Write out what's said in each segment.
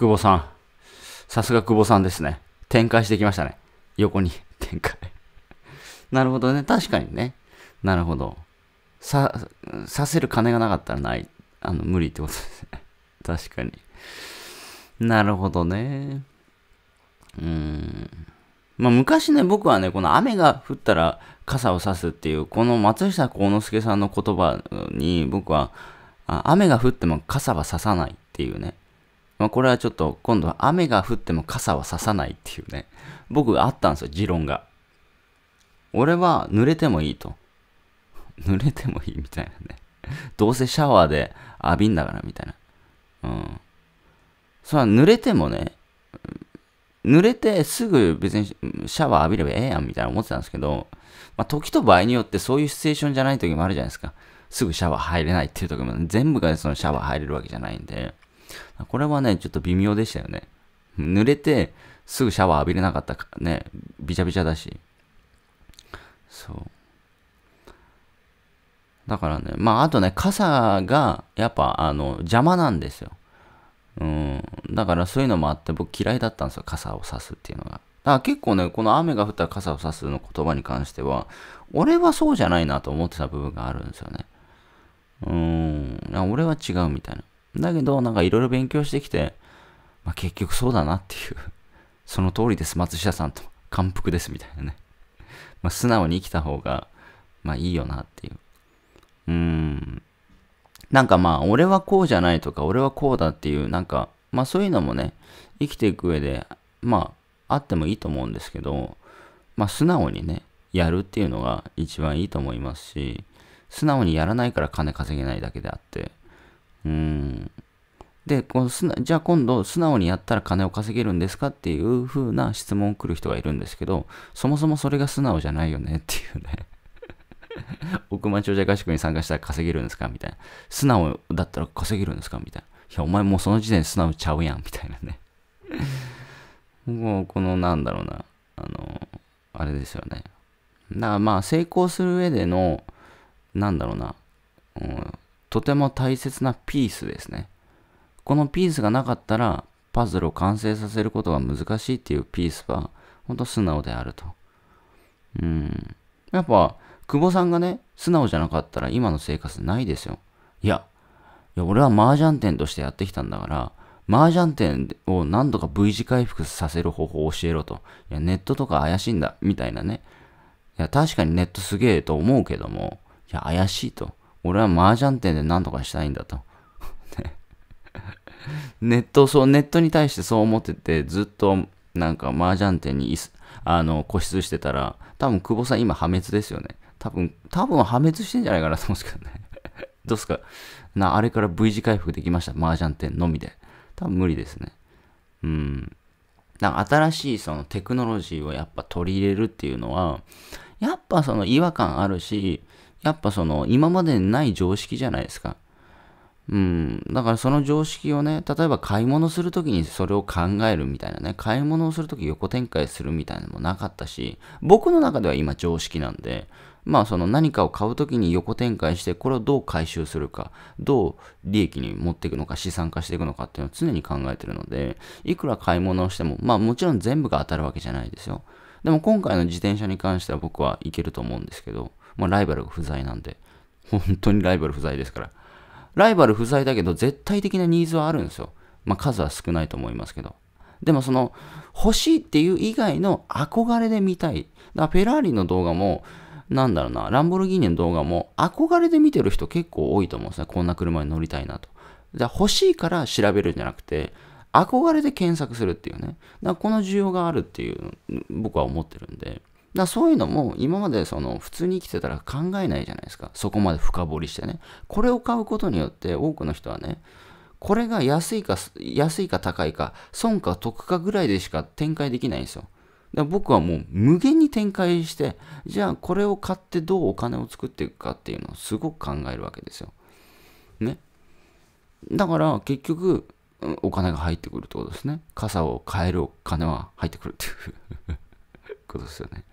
久保さん。さすが久保さんですね。展開してきましたね。横に展開。なるほどね。確かにね。なるほど。さ、させる金がなかったらない。あの、無理ってことですね。確かに。なるほどね。うーん。まあ、昔ね、僕はね、この雨が降ったら傘を差すっていう、この松下幸之助さんの言葉に、僕は、雨が降っても傘は差さないっていうね、まあ、これはちょっと今度は雨が降っても傘は差さないっていうね。僕あったんですよ、持論が。俺は濡れてもいいと。濡れてもいいみたいなね。どうせシャワーで浴びんだからみたいな。うん。それは濡れてもね、濡れてすぐ別にシャワー浴びればええやんみたいな思ってたんですけど、まあ、時と場合によってそういうシチュエーションじゃない時もあるじゃないですか。すぐシャワー入れないっていう時も全部がそのシャワー入れるわけじゃないんで。これはね、ちょっと微妙でしたよね。濡れて、すぐシャワー浴びれなかったからね、びちゃびちゃだし。そう。だからね、まああとね、傘がやっぱあの邪魔なんですよ。うん。だからそういうのもあって僕嫌いだったんですよ、傘を差すっていうのが。だから結構ね、この雨が降ったら傘を差すの言葉に関しては、俺はそうじゃないなと思ってた部分があるんですよね。うん。俺は違うみたいな。だけど、なんかいろいろ勉強してきて、まあ、結局そうだなっていう、その通りです、松下さんと、感服ですみたいなね。まあ、素直に生きた方が、まあいいよなっていう。うーん。なんかまあ、俺はこうじゃないとか、俺はこうだっていう、なんか、まあそういうのもね、生きていく上で、まあ、あってもいいと思うんですけど、まあ素直にね、やるっていうのが一番いいと思いますし、素直にやらないから金稼げないだけであって、うん。で、このじゃあ今度素直にやったら金を稼げるんですかっていう風な質問を来る人がいるんですけど、そもそもそれが素直じゃないよねっていうね。億万長者合宿に参加したら稼げるんですかみたいな。素直だったら稼げるんですかみたいな。いや、お前もうその時点で素直ちゃうやん、みたいなね。もう、この、なんだろうな。あの、あれですよね。だからまあ、成功する上での、なんだろうな。うん、とても大切なピースですね。このピースがなかったら、パズルを完成させることが難しいっていうピースは、ほんと素直であると。うん。やっぱ、久保さんがね、素直じゃなかったら今の生活ないですよ。いや、いや俺は麻雀店としてやってきたんだから、麻雀店を何度か V 字回復させる方法を教えろと。いや、ネットとか怪しいんだ、みたいなね。いや、確かにネットすげえと思うけども、いや、怪しいと。俺は麻雀店で何とかしたいんだと。ネット、そう、ネットに対してそう思ってて、ずっとなんか麻雀店にあの固執してたら、多分久保さん今破滅ですよね。多分、多分破滅してんじゃないかなと思うんですけどね。どうすかな、あれから V 字回復できました。麻雀店のみで。多分無理ですね。うん。なんか新しいそのテクノロジーをやっぱ取り入れるっていうのは、やっぱその違和感あるし、やっぱその今までにない常識じゃないですか。うん、だからその常識をね、例えば買い物するときにそれを考えるみたいなね、買い物をするとき横展開するみたいなのもなかったし、僕の中では今常識なんで、まあその何かを買うときに横展開して、これをどう回収するか、どう利益に持っていくのか、資産化していくのかっていうのを常に考えてるので、いくら買い物をしても、まあもちろん全部が当たるわけじゃないですよ。でも今回の自転車に関しては僕はいけると思うんですけど、まあ、ライバル不在なんで、本当にライバル不在ですから。ライバル不在だけど、絶対的なニーズはあるんですよ。まあ、数は少ないと思いますけど。でもその、欲しいっていう以外の憧れで見たい。だからフェラーリの動画も、なんだろうな、ランボルギーニの動画も憧れで見てる人結構多いと思うんですね。こんな車に乗りたいなと。じゃあ欲しいから調べるんじゃなくて、憧れで検索するっていうね。だからこの需要があるっていう、僕は思ってるんで。だそういうのも今までその普通に生きてたら考えないじゃないですか。そこまで深掘りしてね。これを買うことによって多くの人はね、これが安いか、安いか高いか、損か得かぐらいでしか展開できないんですよ。だ僕はもう無限に展開して、じゃあこれを買ってどうお金を作っていくかっていうのをすごく考えるわけですよ。ね。だから結局、お金が入ってくるってことですね。傘を買えるお金は入ってくるっていうことですよね。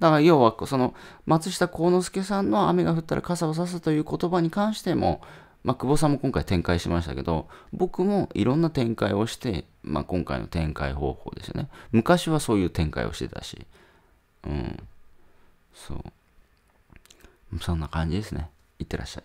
だから要はその松下幸之助さんの雨が降ったら傘を差すという言葉に関しても、まあ、久保さんも今回展開しましたけど僕もいろんな展開をして、まあ、今回の展開方法ですよね昔はそういう展開をしてたしうんそうそんな感じですねいってらっしゃい